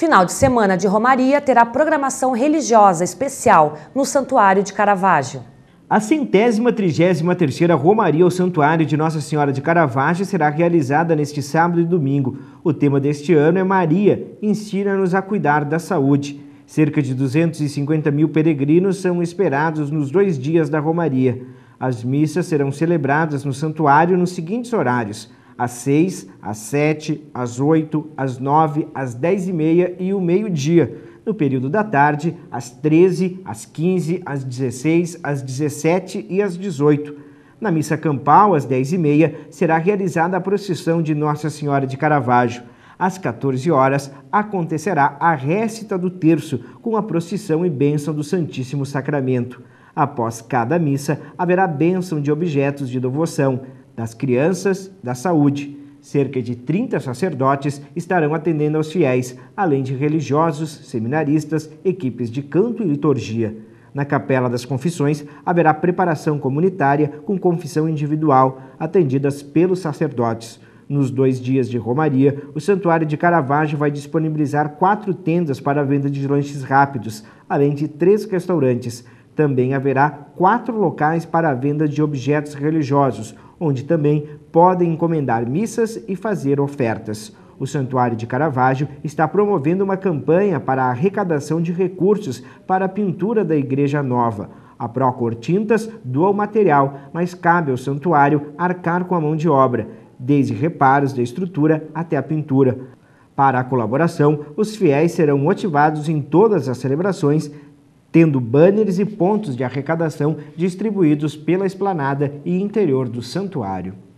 Final de semana de Romaria terá programação religiosa especial no Santuário de Caravaggio. A centésima trigésima terceira Romaria ao Santuário de Nossa Senhora de Caravaggio será realizada neste sábado e domingo. O tema deste ano é Maria, ensina-nos a cuidar da saúde. Cerca de 250 mil peregrinos são esperados nos dois dias da Romaria. As missas serão celebradas no santuário nos seguintes horários: às 6, às 7, às 8, às 9, às 10 e meia e o meio-dia. No período da tarde, às 13, às 15, às 16, às 17 e às 18. Na missa campal, às 10 e meia, será realizada a procissão de Nossa Senhora de Caravaggio. Às 14 horas, acontecerá a récita do terço, com a procissão e bênção do Santíssimo Sacramento. Após cada missa, haverá bênção de objetos de devoção das crianças, da saúde. Cerca de 30 sacerdotes estarão atendendo aos fiéis, além de religiosos, seminaristas, equipes de canto e liturgia. Na Capela das Confissões haverá preparação comunitária com confissão individual, atendidas pelos sacerdotes. Nos dois dias de Romaria, o Santuário de Caravaggio vai disponibilizar quatro tendas para a venda de lanches rápidos, além de três restaurantes. Também haverá quatro locais para a venda de objetos religiosos, onde também podem encomendar missas e fazer ofertas. O Santuário de Caravaggio está promovendo uma campanha para a arrecadação de recursos para a pintura da Igreja Nova. A Procor Tintas doa o material, mas cabe ao santuário arcar com a mão de obra, desde reparos da estrutura até a pintura. Para a colaboração, os fiéis serão motivados em todas as celebrações tendo banners e pontos de arrecadação distribuídos pela esplanada e interior do santuário.